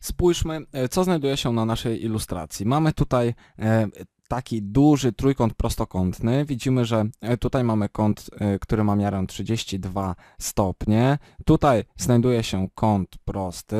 Spójrzmy, e, co znajduje się na naszej ilustracji. Mamy tutaj e, taki duży trójkąt prostokątny. Widzimy, że e, tutaj mamy kąt, który ma miarę 32 stopnie. Tutaj znajduje się kąt prosty.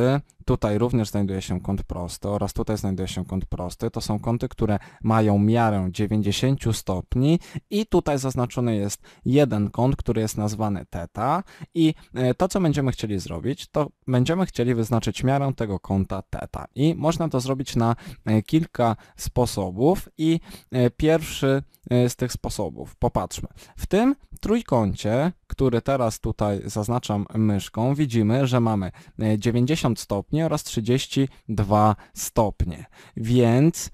Tutaj również znajduje się kąt prosty oraz tutaj znajduje się kąt prosty. To są kąty, które mają miarę 90 stopni i tutaj zaznaczony jest jeden kąt, który jest nazwany θ i e, to, co będziemy chcieli zrobić, to będziemy chcieli wyznaczyć miarę tego kąta θ i można to zrobić na e, kilka sposobów i e, pierwszy z tych sposobów, popatrzmy. W tym trójkącie, który teraz tutaj zaznaczam myszką, widzimy, że mamy 90 e, stopni oraz 32 stopnie. Więc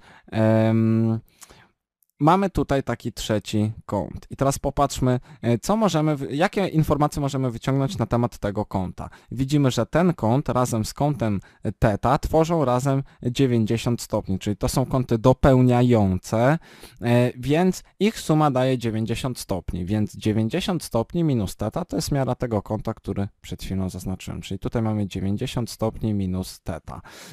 mamy tutaj taki trzeci kąt. I teraz popatrzmy, e, co możemy, jakie informacje możemy wyciągnąć na temat tego kąta. Widzimy, że ten kąt razem z kątem θ e, tworzą razem 90 stopni, czyli to są kąty dopełniające, e, więc ich suma daje 90 stopni, więc 90 stopni minus θ to jest miara tego kąta, który przed chwilą zaznaczyłem, czyli tutaj mamy 90 stopni minus θ.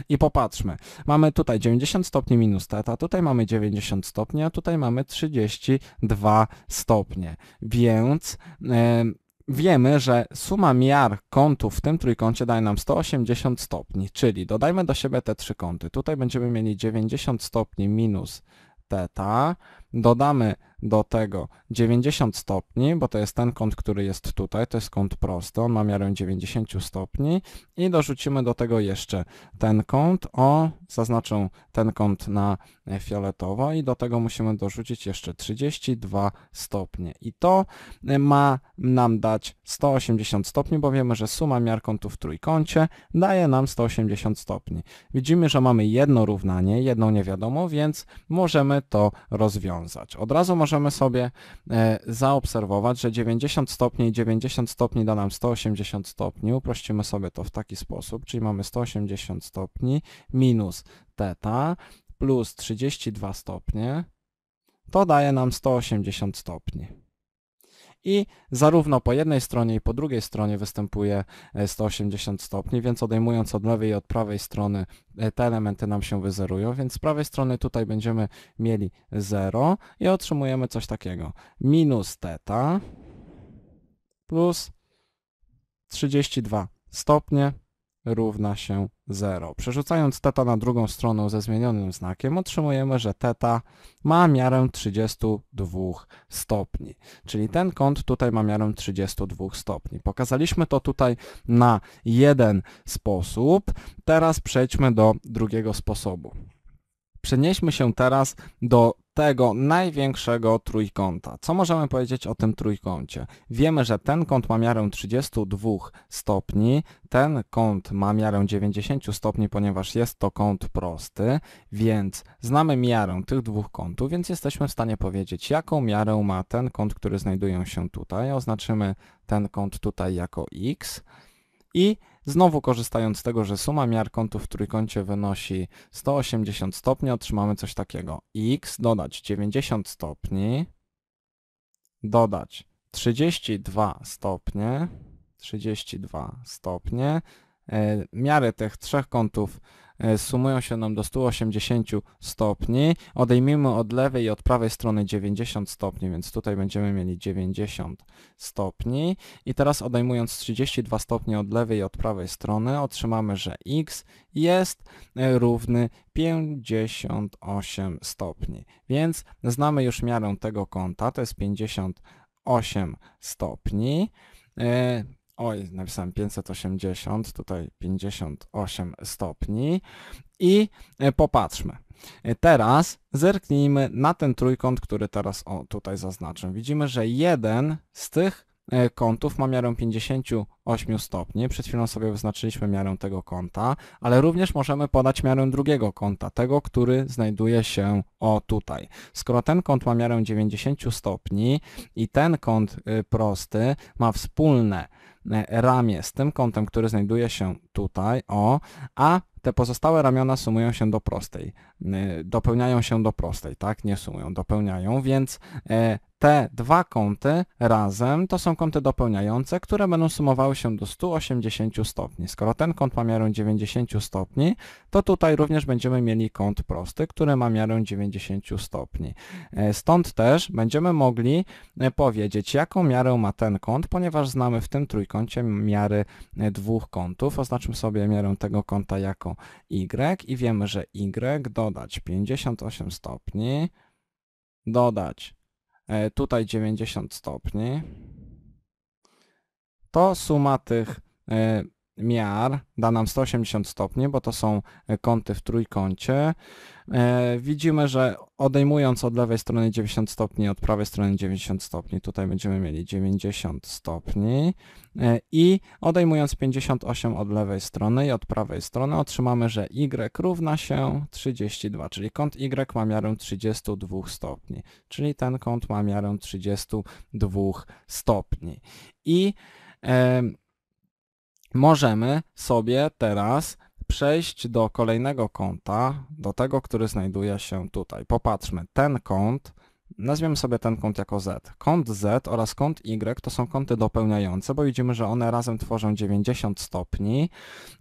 I popatrzmy, mamy tutaj 90 stopni minus θ, tutaj mamy 90 stopni, a tutaj tutaj mamy 32 stopnie, więc e, wiemy, że suma miar kątów w tym trójkącie daje nam 180 stopni, czyli dodajmy do siebie te trzy kąty. Tutaj będziemy mieli 90 stopni minus teta, dodamy do tego 90 stopni, bo to jest ten kąt, który jest tutaj, to jest kąt prosty, on ma miarę 90 stopni i dorzucimy do tego jeszcze ten kąt, o, zaznaczę ten kąt na e, fioletowo i do tego musimy dorzucić jeszcze 32 stopnie i to e, ma nam dać 180 stopni, bo wiemy, że suma miar kątów w trójkącie daje nam 180 stopni. Widzimy, że mamy jedno równanie, jedną niewiadomo, więc możemy to rozwiązać wiązać. Od razu możemy sobie e, zaobserwować, że 90 stopni i 90 stopni da nam 180 stopni. Uprościmy sobie to w taki sposób, czyli mamy 180 stopni minus teta plus 32 stopnie, to daje nam 180 stopni i zarówno po jednej stronie i po drugiej stronie występuje 180 e, stopni, więc odejmując od lewej i od prawej strony e, te elementy nam się wyzerują, więc z prawej strony tutaj będziemy mieli 0 i otrzymujemy coś takiego. Minus teta plus 32 stopnie równa się 0. Przerzucając teta na drugą stronę ze zmienionym znakiem otrzymujemy, że teta ma miarę 32 stopni, czyli ten kąt tutaj ma miarę 32 stopni. Pokazaliśmy to tutaj na jeden sposób, teraz przejdźmy do drugiego sposobu przenieśmy się teraz do tego największego trójkąta. Co możemy powiedzieć o tym trójkącie? Wiemy, że ten kąt ma miarę 32 stopni, ten kąt ma miarę 90 stopni, ponieważ jest to kąt prosty, więc znamy miarę tych dwóch kątów, więc jesteśmy w stanie powiedzieć, jaką miarę ma ten kąt, który znajdują się tutaj. Oznaczymy ten kąt tutaj jako x i Znowu korzystając z tego, że suma miar kątów w trójkącie wynosi 180 stopni, otrzymamy coś takiego. x dodać 90 stopni, dodać 32 stopnie, 32 stopnie. E, miary tych trzech kątów E, sumują się nam do 180 stopni. Odejmijmy od lewej i od prawej strony 90 stopni, więc tutaj będziemy mieli 90 stopni. I teraz odejmując 32 stopnie od lewej i od prawej strony otrzymamy, że x jest e, równy 58 stopni. Więc znamy już miarę tego kąta, to jest 58 stopni. E, oj, napisałem 580, tutaj 58 stopni i e, popatrzmy. E, teraz zerknijmy na ten trójkąt, który teraz o, tutaj zaznaczę. Widzimy, że jeden z tych E, kątów ma miarę 58 stopni. Przed chwilą sobie wyznaczyliśmy miarę tego kąta, ale również możemy podać miarę drugiego kąta, tego, który znajduje się o tutaj. Skoro ten kąt ma miarę 90 stopni i ten kąt y, prosty ma wspólne e, ramię z tym kątem, który znajduje się tutaj, o, a te pozostałe ramiona sumują się do prostej, y, dopełniają się do prostej, tak, nie sumują, dopełniają, więc e, te dwa kąty razem to są kąty dopełniające, które będą sumowały się do 180 stopni. Skoro ten kąt ma miarę 90 stopni, to tutaj również będziemy mieli kąt prosty, który ma miarę 90 stopni. E, stąd też będziemy mogli e, powiedzieć, jaką miarę ma ten kąt, ponieważ znamy w tym trójkącie miary e, dwóch kątów. Oznaczmy sobie miarę tego kąta jako y i wiemy, że y dodać 58 stopni, dodać E, tutaj 90 stopni, to suma tych e, miar da nam 180 stopni, bo to są e, kąty w trójkącie. E, widzimy, że odejmując od lewej strony 90 stopni, od prawej strony 90 stopni, tutaj będziemy mieli 90 stopni e, i odejmując 58 od lewej strony i od prawej strony otrzymamy, że y równa się 32, czyli kąt y ma miarę 32 stopni, czyli ten kąt ma miarę 32 stopni. I możemy sobie teraz przejść do kolejnego kąta, do tego, który znajduje się tutaj. Popatrzmy, ten kąt Nazwiemy sobie ten kąt jako z. Kąt z oraz kąt y to są kąty dopełniające, bo widzimy, że one razem tworzą 90 stopni,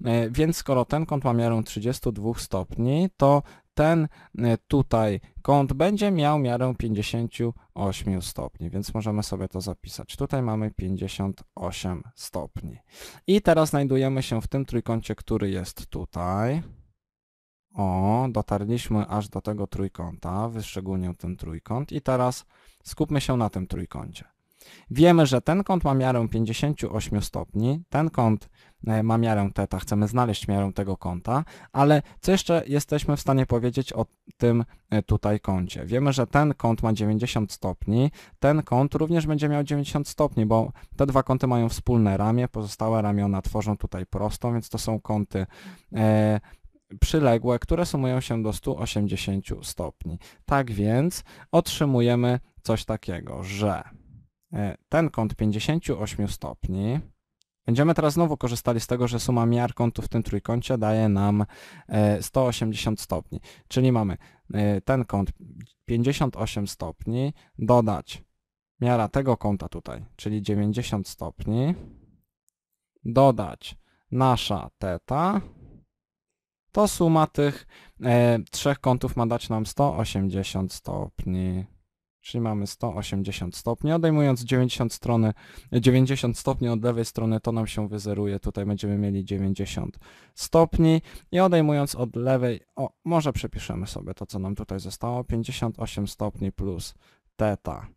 e, więc skoro ten kąt ma miarę 32 stopni, to ten e, tutaj kąt będzie miał miarę 58 stopni, więc możemy sobie to zapisać. Tutaj mamy 58 stopni. I teraz znajdujemy się w tym trójkącie, który jest tutaj. O, dotarliśmy aż do tego trójkąta, wyszczególnił ten trójkąt i teraz skupmy się na tym trójkącie. Wiemy, że ten kąt ma miarę 58 stopni, ten kąt e, ma miarę θ, chcemy znaleźć miarę tego kąta, ale co jeszcze jesteśmy w stanie powiedzieć o tym e, tutaj kącie? Wiemy, że ten kąt ma 90 stopni, ten kąt również będzie miał 90 stopni, bo te dwa kąty mają wspólne ramię, pozostałe ramiona tworzą tutaj prostą, więc to są kąty e, przyległe, które sumują się do 180 stopni. Tak więc otrzymujemy coś takiego, że e, ten kąt 58 stopni, będziemy teraz znowu korzystali z tego, że suma miar kątów w tym trójkącie daje nam 180 e, stopni, czyli mamy e, ten kąt 58 stopni, dodać miara tego kąta tutaj, czyli 90 stopni, dodać nasza teta, to suma tych e, trzech kątów ma dać nam 180 stopni. Czyli mamy 180 stopni. Odejmując 90, strony, 90 stopni od lewej strony, to nam się wyzeruje. Tutaj będziemy mieli 90 stopni. I odejmując od lewej, o, może przepiszemy sobie to, co nam tutaj zostało. 58 stopni plus teta.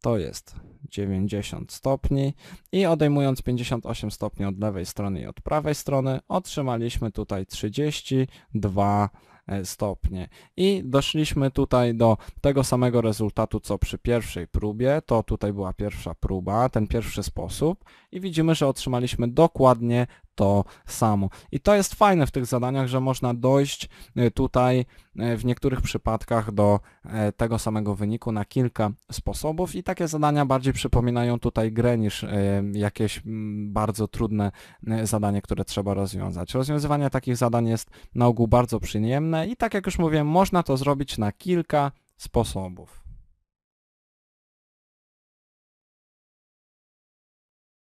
To jest 90 stopni i odejmując 58 stopni od lewej strony i od prawej strony otrzymaliśmy tutaj 32 e, stopnie. I doszliśmy tutaj do tego samego rezultatu, co przy pierwszej próbie. To tutaj była pierwsza próba, ten pierwszy sposób. I widzimy, że otrzymaliśmy dokładnie to samo. I to jest fajne w tych zadaniach, że można dojść e, tutaj e, w niektórych przypadkach do e, tego samego wyniku na kilka sposobów i takie zadania bardziej przypominają tutaj grę niż jakieś bardzo trudne zadanie, które trzeba rozwiązać. Rozwiązywanie takich zadań jest na ogół bardzo przyjemne i tak jak już mówiłem, można to zrobić na kilka sposobów.